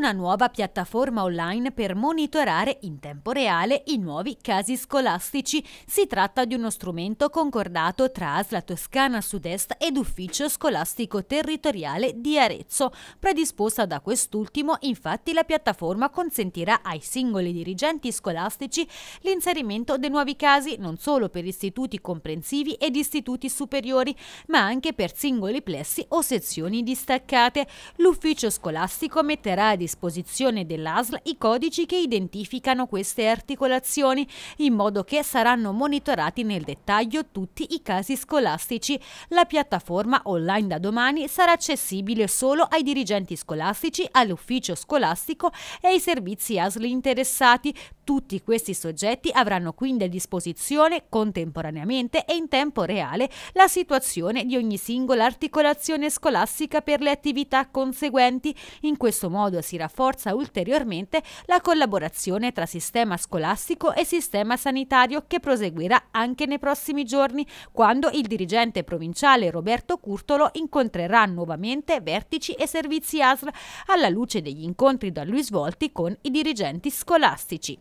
una nuova piattaforma online per monitorare in tempo reale i nuovi casi scolastici. Si tratta di uno strumento concordato tra ASLA Toscana Sud-Est ed Ufficio Scolastico Territoriale di Arezzo. Predisposta da quest'ultimo, infatti, la piattaforma consentirà ai singoli dirigenti scolastici l'inserimento dei nuovi casi non solo per istituti comprensivi ed istituti superiori, ma anche per singoli plessi o sezioni distaccate. L'ufficio scolastico metterà a disposizione dell'ASL i codici che identificano queste articolazioni, in modo che saranno monitorati nel dettaglio tutti i casi scolastici. La piattaforma online da domani sarà accessibile solo ai dirigenti scolastici, all'ufficio scolastico e ai servizi ASL interessati. Tutti questi soggetti avranno quindi a disposizione contemporaneamente e in tempo reale la situazione di ogni singola articolazione scolastica per le attività conseguenti. In questo modo si rafforza ulteriormente la collaborazione tra sistema scolastico e sistema sanitario che proseguirà anche nei prossimi giorni, quando il dirigente provinciale Roberto Curtolo incontrerà nuovamente vertici e servizi ASL alla luce degli incontri da lui svolti con i dirigenti scolastici.